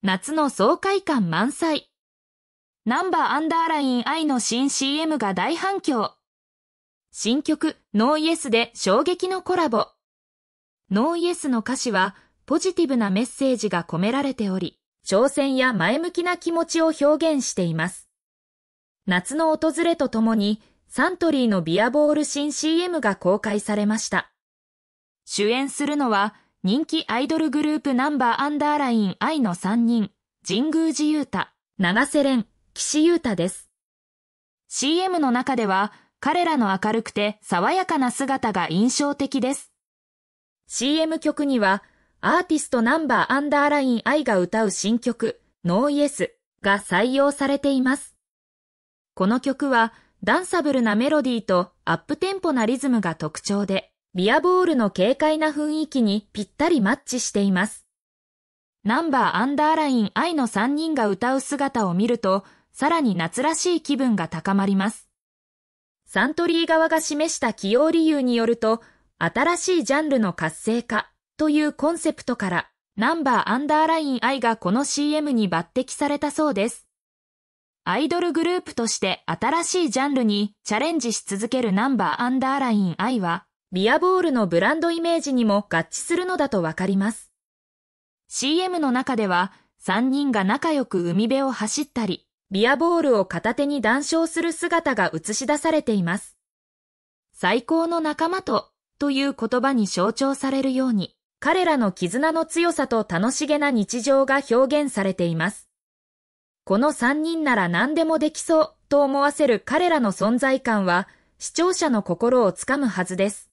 夏の爽快感満載。ナンバーアンダーライン愛の新 CM が大反響。新曲ノーイエスで衝撃のコラボ。ノーイエスの歌詞はポジティブなメッセージが込められており、挑戦や前向きな気持ちを表現しています。夏の訪れとともにサントリーのビアボール新 CM が公開されました。主演するのは人気アイドルグループナンバーアンダーライン I の3人、神宮寺優太、長瀬廉、岸優太です。CM の中では、彼らの明るくて爽やかな姿が印象的です。CM 曲には、アーティストナンバーアンダーライン I が歌う新曲、ノーイエスが採用されています。この曲は、ダンサブルなメロディーとアップテンポなリズムが特徴で、ビアボールの軽快な雰囲気にぴったりマッチしています。ナンバーアンダーラインイの3人が歌う姿を見ると、さらに夏らしい気分が高まります。サントリー側が示した起用理由によると、新しいジャンルの活性化というコンセプトから、ナンバーアンダーラインイがこの CM に抜擢されたそうです。アイドルグループとして新しいジャンルにチャレンジし続けるナンバーアンダーラインイは、ビアボールのブランドイメージにも合致するのだとわかります。CM の中では3人が仲良く海辺を走ったり、ビアボールを片手に談笑する姿が映し出されています。最高の仲間とという言葉に象徴されるように、彼らの絆の強さと楽しげな日常が表現されています。この3人なら何でもできそうと思わせる彼らの存在感は、視聴者の心をつかむはずです。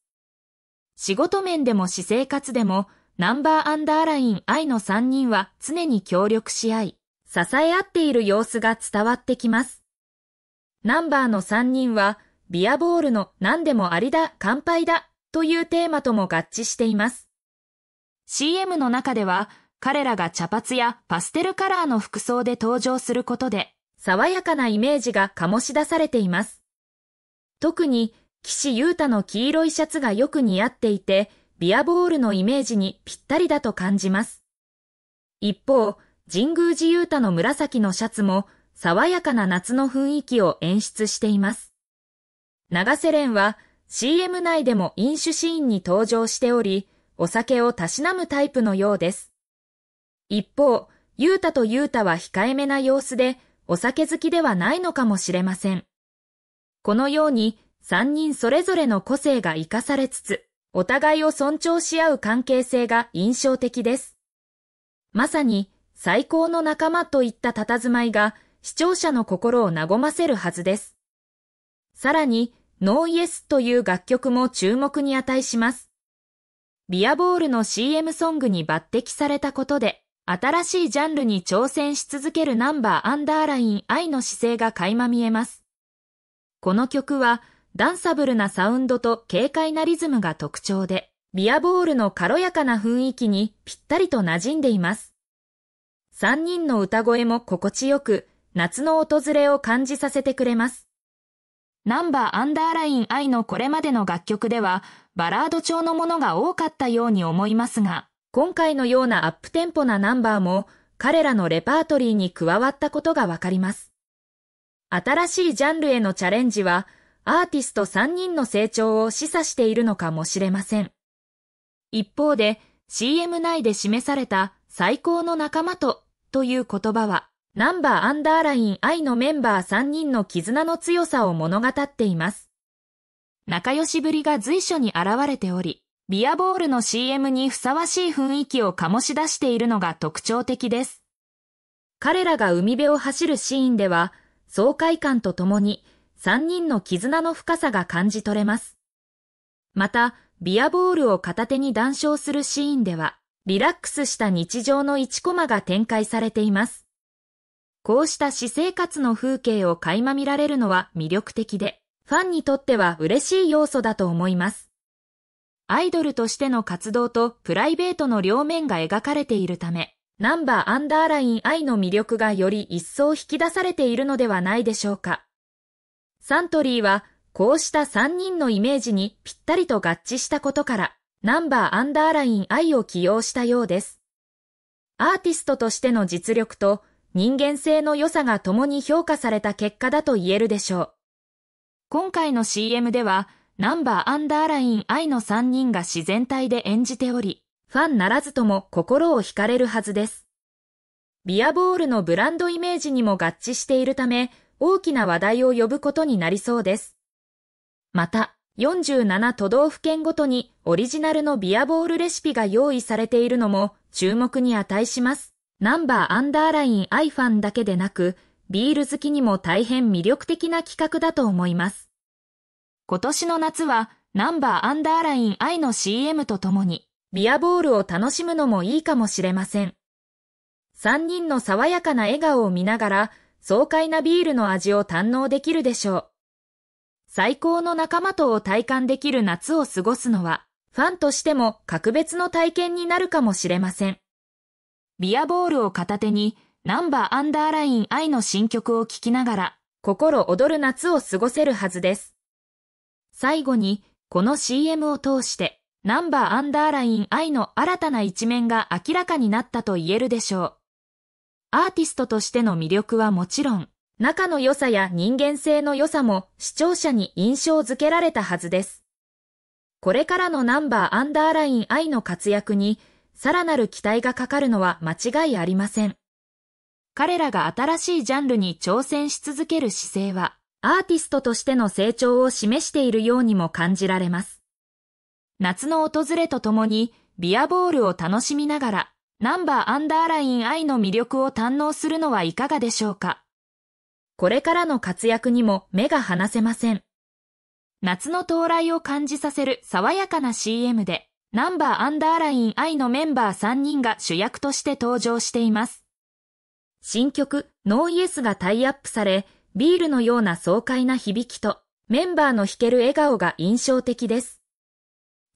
仕事面でも私生活でも、ナンバーアンダーライン愛の3人は常に協力し合い、支え合っている様子が伝わってきます。ナンバーの3人は、ビアボールの何でもありだ、乾杯だというテーマとも合致しています。CM の中では、彼らが茶髪やパステルカラーの服装で登場することで、爽やかなイメージが醸し出されています。特に岸優太の黄色いシャツがよく似合っていて、ビアボールのイメージにぴったりだと感じます。一方、神宮寺優太の紫のシャツも、爽やかな夏の雰囲気を演出しています。長瀬廉は CM 内でも飲酒シーンに登場しており、お酒をたしなむタイプのようです。一方、優太と優太は控えめな様子で、お酒好きではないのかもしれません。このように、三人それぞれの個性が活かされつつ、お互いを尊重し合う関係性が印象的です。まさに最高の仲間といった佇まいが視聴者の心を和ませるはずです。さらに、ノーイエスという楽曲も注目に値します。ビアボールの CM ソングに抜擢されたことで、新しいジャンルに挑戦し続けるナンバーアンダーライン愛の姿勢が垣間見えます。この曲は、ダンサブルなサウンドと軽快なリズムが特徴で、ビアボールの軽やかな雰囲気にぴったりと馴染んでいます。3人の歌声も心地よく、夏の訪れを感じさせてくれます。ナンバーアンダーライン愛のこれまでの楽曲では、バラード調のものが多かったように思いますが、今回のようなアップテンポなナンバーも、彼らのレパートリーに加わったことがわかります。新しいジャンルへのチャレンジは、アーティスト3人の成長を示唆しているのかもしれません。一方で CM 内で示された最高の仲間とという言葉はナンバーアンダーライン愛のメンバー3人の絆の強さを物語っています。仲良しぶりが随所に現れており、ビアボールの CM にふさわしい雰囲気を醸し出しているのが特徴的です。彼らが海辺を走るシーンでは、爽快感とともに三人の絆の深さが感じ取れます。また、ビアボールを片手に談笑するシーンでは、リラックスした日常の1コマが展開されています。こうした私生活の風景を垣間見られるのは魅力的で、ファンにとっては嬉しい要素だと思います。アイドルとしての活動とプライベートの両面が描かれているため、ナンバーアンダーライン愛の魅力がより一層引き出されているのではないでしょうか。サントリーは、こうした3人のイメージにぴったりと合致したことから、ナンバーアンダーライン I を起用したようです。アーティストとしての実力と人間性の良さが共に評価された結果だと言えるでしょう。今回の CM では、ナンバーアンダーライン I の3人が自然体で演じており、ファンならずとも心を惹かれるはずです。ビアボールのブランドイメージにも合致しているため、大きな話題を呼ぶことになりそうです。また、47都道府県ごとにオリジナルのビアボールレシピが用意されているのも注目に値します。ナンバーアンダーラインアイファンだけでなく、ビール好きにも大変魅力的な企画だと思います。今年の夏はナンバーアンダーラインアイの CM とともに、ビアボールを楽しむのもいいかもしれません。3人の爽やかな笑顔を見ながら、爽快なビールの味を堪能できるでしょう。最高の仲間とを体感できる夏を過ごすのは、ファンとしても格別の体験になるかもしれません。ビアボールを片手に、ナンバーアンダーライン愛の新曲を聴きながら、心躍る夏を過ごせるはずです。最後に、この CM を通して、ナンバーアンダーライン愛の新たな一面が明らかになったと言えるでしょう。アーティストとしての魅力はもちろん、仲の良さや人間性の良さも視聴者に印象づけられたはずです。これからのナンバーアンダーライン I の活躍に、さらなる期待がかかるのは間違いありません。彼らが新しいジャンルに挑戦し続ける姿勢は、アーティストとしての成長を示しているようにも感じられます。夏の訪れとともに、ビアボールを楽しみながら、ナンバーアンダーラインイの魅力を堪能するのはいかがでしょうかこれからの活躍にも目が離せません。夏の到来を感じさせる爽やかな CM で、ナンバーアンダーラインイのメンバー3人が主役として登場しています。新曲、ノーイエスがタイアップされ、ビールのような爽快な響きと、メンバーの弾ける笑顔が印象的です。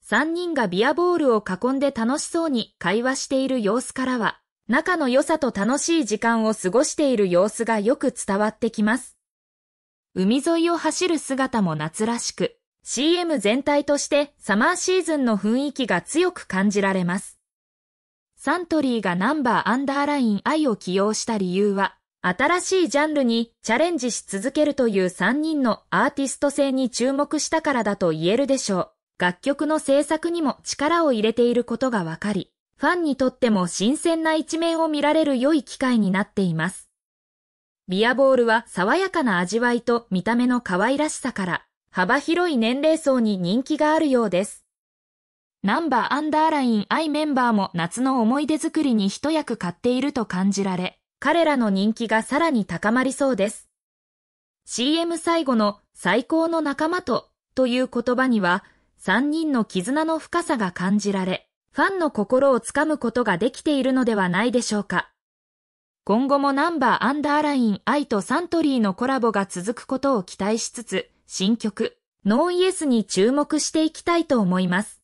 三人がビアボールを囲んで楽しそうに会話している様子からは、仲の良さと楽しい時間を過ごしている様子がよく伝わってきます。海沿いを走る姿も夏らしく、CM 全体としてサマーシーズンの雰囲気が強く感じられます。サントリーがナンバーアンダーライン I を起用した理由は、新しいジャンルにチャレンジし続けるという3人のアーティスト性に注目したからだと言えるでしょう。楽曲の制作にも力を入れていることがわかり、ファンにとっても新鮮な一面を見られる良い機会になっています。ビアボールは爽やかな味わいと見た目の可愛らしさから、幅広い年齢層に人気があるようです。ナンバーアンダーライン愛メンバーも夏の思い出作りに一役買っていると感じられ、彼らの人気がさらに高まりそうです。CM 最後の最高の仲間とという言葉には、三人の絆の深さが感じられ、ファンの心をつかむことができているのではないでしょうか。今後もナンバーアンダーライン愛とサントリーのコラボが続くことを期待しつつ、新曲、ノーイエスに注目していきたいと思います。